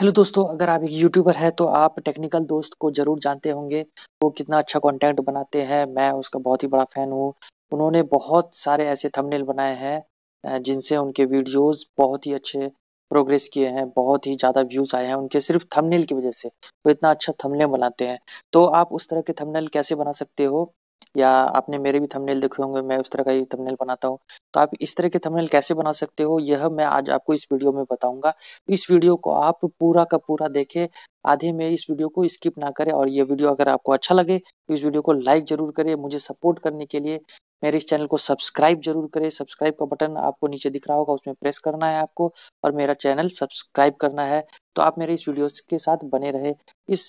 Hello दोस्तों अगर आप एक यूट्यूबर है तो आप टेक्निकल दोस्त को ज़रूर जानते होंगे वो कितना अच्छा कंटेंट बनाते हैं मैं उसका बहुत ही बड़ा फ़ैन हूँ उन्होंने बहुत सारे ऐसे थंबनेल बनाए हैं जिनसे उनके वीडियोस बहुत ही अच्छे प्रोग्रेस किए हैं बहुत ही ज़्यादा व्यूज़ आए हैं उनके सिर्फ थंबनेल की वजह से वो इतना अच्छा थंबनेल बनाते हैं तो आप उस तरह के थंबनेल कैसे बना सकते हो या आपने मेरे भी थंबनेल देखे होंगे मैं उस तरह का ही थंबनेल बनाता हूँ तो आप इस तरह के थंबनेल कैसे बना सकते हो यह मैं आज आपको इस वीडियो में बताऊंगा इस वीडियो को आप पूरा का पूरा देखें आधे में इस वीडियो को स्किप ना करें और ये वीडियो अगर आपको अच्छा लगे तो इस वीडियो को लाइक जरूर करें मुझे सपोर्ट करने के लिए मेरे इस चैनल को सब्सक्राइब जरूर करें सब्सक्राइब का बटन आपको नीचे दिख रहा होगा उसमें प्रेस करना है आपको और मेरा चैनल सब्सक्राइब करना है तो आप मेरे इस वीडियो के साथ बने रहे इस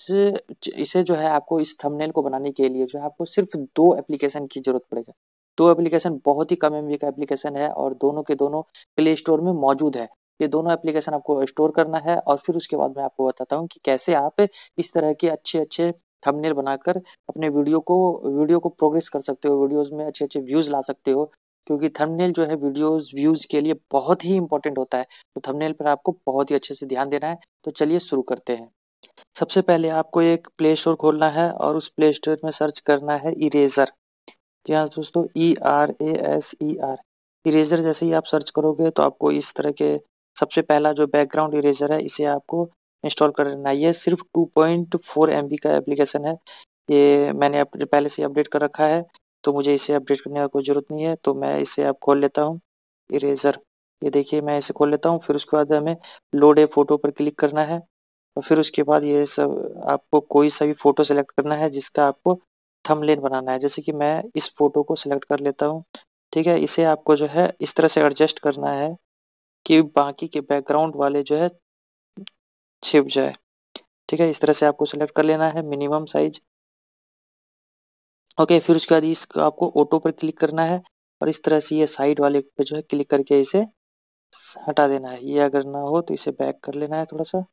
इसे जो है आपको इस थंबनेल को बनाने के लिए जो है आपको सिर्फ दो एप्लीकेशन की जरूरत पड़ेगा दो एप्लीकेशन बहुत ही कम एम का एप्लीकेशन है और दोनों के दोनों प्ले स्टोर में मौजूद है ये दोनों एप्लीकेशन आपको स्टोर करना है और फिर उसके बाद मैं आपको बताता हूँ कि कैसे आप इस तरह के अच्छे अच्छे थंबनेल बनाकर अपने वीडियो को वीडियो को प्रोग्रेस कर सकते हो वीडियोस में अच्छे अच्छे व्यूज़ ला सकते हो क्योंकि थंबनेल जो है वीडियोस व्यूज़ के लिए बहुत ही इंपॉर्टेंट होता है तो थंबनेल पर आपको बहुत ही अच्छे से ध्यान देना है तो चलिए शुरू करते हैं सबसे पहले आपको एक प्ले स्टोर खोलना है और उस प्ले स्टोर में सर्च करना है इरेजर जी हाँ दोस्तों E R A S E R eraser जैसे ही आप सर्च करोगे तो आपको इस तरह के सबसे पहला जो बैकग्राउंड इरेजर है इसे आपको इंस्टॉल कर लेना ये सिर्फ 2.4 बी का एप्लीकेशन है ये मैंने पहले से अपडेट कर रखा है तो मुझे इसे अपडेट करने का कोई ज़रूरत नहीं है तो मैं इसे आप खोल लेता हूँ इरेजर ये देखिए मैं इसे खोल लेता हूँ फिर उसके बाद हमें लोड ए फोटो पर क्लिक करना है और फिर उसके बाद ये सब आपको कोई सा भी फ़ोटो सेलेक्ट करना है जिसका आपको थंबनेल बनाना है जैसे कि मैं इस फोटो को सिलेक्ट कर लेता हूँ ठीक है इसे आपको जो है इस तरह से एडजस्ट करना है कि बाकी के बैकग्राउंड वाले जो है छिप जाए ठीक है इस तरह से आपको सेलेक्ट कर लेना है मिनिमम साइज ओके फिर उसके बाद इस आपको ऑटो पर क्लिक करना है और इस तरह से ये साइड वाले पे जो है क्लिक करके इसे हटा देना है ये अगर ना हो तो इसे बैक कर लेना है थोड़ा सा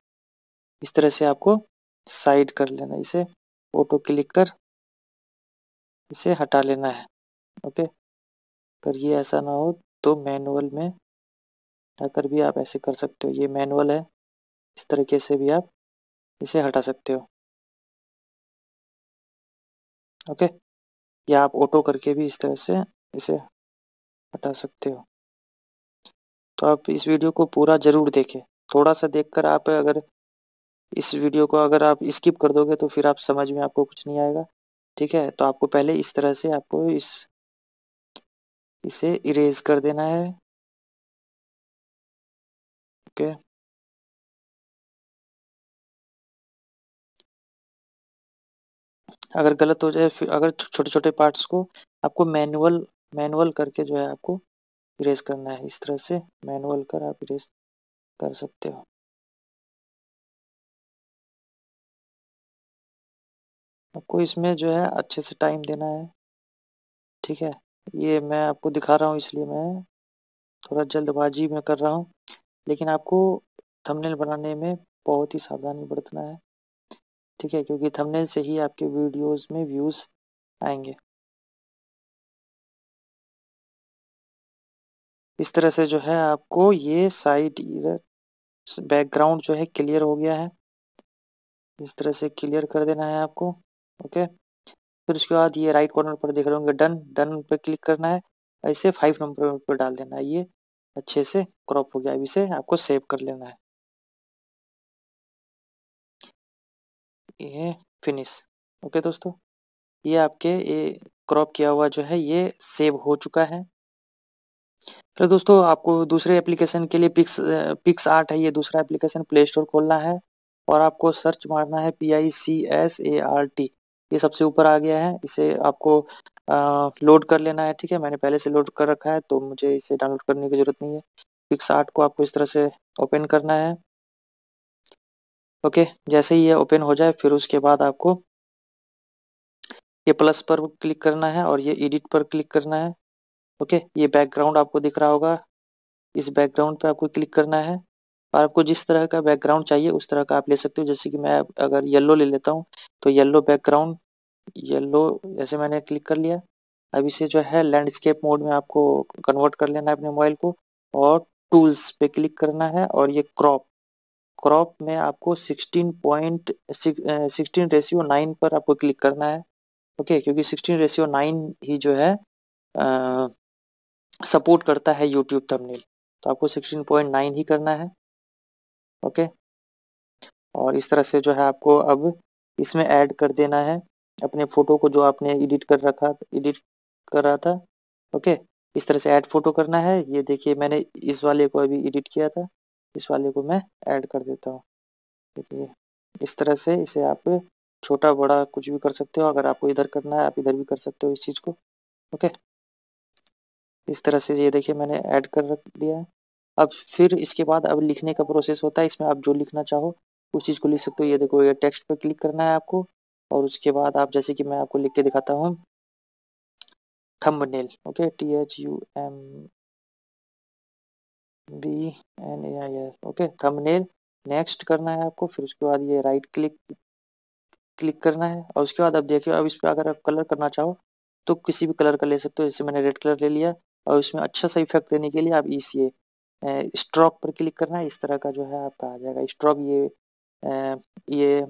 इस तरह से आपको साइड कर लेना है इसे ऑटो क्लिक कर इसे हटा लेना है ओके पर ये ऐसा ना हो तो मैनुअल में हटाकर भी आप ऐसे कर सकते हो ये मैनुअल है इस तरीके से भी आप इसे हटा सकते हो ओके या आप ऑटो करके भी इस तरह से इसे हटा सकते हो तो आप इस वीडियो को पूरा ज़रूर देखें थोड़ा सा देखकर आप अगर इस वीडियो को अगर आप स्किप कर दोगे तो फिर आप समझ में आपको कुछ नहीं आएगा ठीक है तो आपको पहले इस तरह से आपको इस इसे इरेज कर देना है ओके अगर गलत हो जाए फिर अगर छोटे छोटे पार्ट्स को आपको मैनुअल मैनुअल करके जो है आपको इरेज करना है इस तरह से मैनुअल कर आप इरेज कर सकते हो आपको इसमें जो है अच्छे से टाइम देना है ठीक है ये मैं आपको दिखा रहा हूँ इसलिए मैं थोड़ा जल्दबाजी में कर रहा हूँ लेकिन आपको थंबनेल बनाने में बहुत ही सावधानी बरतना है ठीक है क्योंकि थंबनेल से ही आपके वीडियोस में व्यूज़ आएंगे इस तरह से जो है आपको ये साइड बैकग्राउंड जो है क्लियर हो गया है इस तरह से क्लियर कर देना है आपको ओके फिर उसके बाद ये राइट कॉर्नर पर देख रहे होंगे डन डन पर क्लिक करना है ऐसे फाइव नंबर पर डाल देना है ये अच्छे से क्रॉप हो गया अभी से आपको सेव कर लेना है ये फिनिश ओके दोस्तों ये आपके ये क्रॉप किया हुआ जो है ये सेव हो चुका है फिर दोस्तों आपको दूसरे एप्लीकेशन के लिए पिक्स पिक्स आर्ट है ये दूसरा एप्लीकेशन प्ले स्टोर खोलना है और आपको सर्च मारना है P I C S A R T ये सबसे ऊपर आ गया है इसे आपको लोड कर लेना है ठीक है मैंने पहले से लोड कर रखा है तो मुझे इसे डाउनलोड करने की जरूरत नहीं है पिक्स आर्ट को आपको इस तरह से ओपन करना है ओके जैसे ही ये ओपन हो जाए फिर उसके बाद आपको ये प्लस पर क्लिक करना है और ये एडिट पर क्लिक करना है ओके ये बैकग्राउंड आपको दिख रहा होगा इस बैकग्राउंड पे आपको क्लिक करना है और आपको जिस तरह का बैकग्राउंड चाहिए उस तरह का आप ले सकते हो जैसे कि मैं अगर येलो ले लेता हूँ तो येलो बैकग्राउंड येलो जैसे मैंने क्लिक कर लिया अब इसे जो है लैंडस्केप मोड में आपको कन्वर्ट कर लेना है अपने मोबाइल को और टूल्स पे क्लिक करना है और ये क्रॉप क्रॉप में आपको 16 पॉइंट सिक्सटीन रेशियो नाइन पर आपको क्लिक करना है ओके okay, क्योंकि 16 रेशियो नाइन ही जो है आ, सपोर्ट करता है यूट्यूब थंबनेल तो आपको 16.9 ही करना है ओके okay? और इस तरह से जो है आपको अब इसमें ऐड कर देना है अपने फोटो को जो आपने एडिट कर रखा एडिट करा था ओके इस तरह से ऐड फोटो करना है ये देखिए मैंने इस वाले को अभी एडिट किया था इस वाले को मैं ऐड कर देता हूँ देखिए इस तरह से इसे आप छोटा बड़ा कुछ भी कर सकते हो अगर आपको इधर करना है आप इधर भी कर सकते हो इस चीज़ को ओके इस तरह से ये देखिए मैंने ऐड कर रख दिया है अब फिर इसके बाद अब लिखने का प्रोसेस होता है इसमें आप जो लिखना चाहो उस चीज़ को लिख सकते हो ये देखो ये टेक्स्ट पर क्लिक करना है आपको और उसके बाद आप जैसे कि मैं आपको लिख के दिखाता हूँ thumbnail okay T H U M B N A I L okay thumbnail next करना है आपको फिर उसके बाद ये राइट क्लिक क्लिक करना है और उसके बाद आप देखिए अब इस पर अगर आप कलर करना चाहो तो किसी भी कलर का ले सकते हो जैसे मैंने रेड कलर ले लिया और उसमें अच्छा सा इफेक्ट देने के लिए आप इस ये स्ट्रोक पर क्लिक करना है इस तरह का जो है आपका आ जाएगा स्ट्रोक ये ये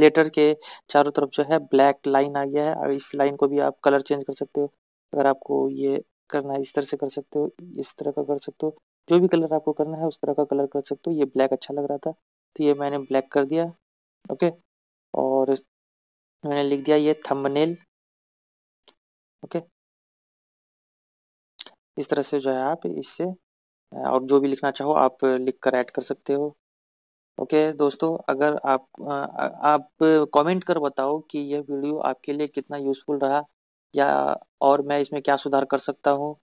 लेटर के चारों तरफ जो है ब्लैक लाइन आ गया है और इस लाइन को भी आप कलर चेंज कर सकते हो अगर आपको ये करना है इस तरह से कर सकते हो इस तरह का कर सकते हो जो भी कलर आपको करना है उस तरह का कलर कर सकते हो ये ब्लैक अच्छा लग रहा था तो ये मैंने ब्लैक कर दिया ओके और मैंने लिख दिया ये थंबनेल ओके इस तरह से जो है आप इससे और जो भी लिखना चाहो आप लिख कर ऐड कर सकते हो ओके okay, दोस्तों अगर आप आ, आप कमेंट कर बताओ कि यह वीडियो आपके लिए कितना यूज़फुल रहा या और मैं इसमें क्या सुधार कर सकता हूँ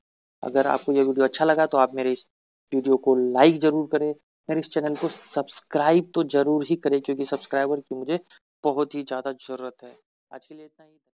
अगर आपको यह वीडियो अच्छा लगा तो आप मेरे इस वीडियो को लाइक ज़रूर करें मेरे इस चैनल को सब्सक्राइब तो ज़रूर ही करें क्योंकि सब्सक्राइबर की मुझे बहुत ही ज़्यादा ज़रूरत है आज के लिए इतना ही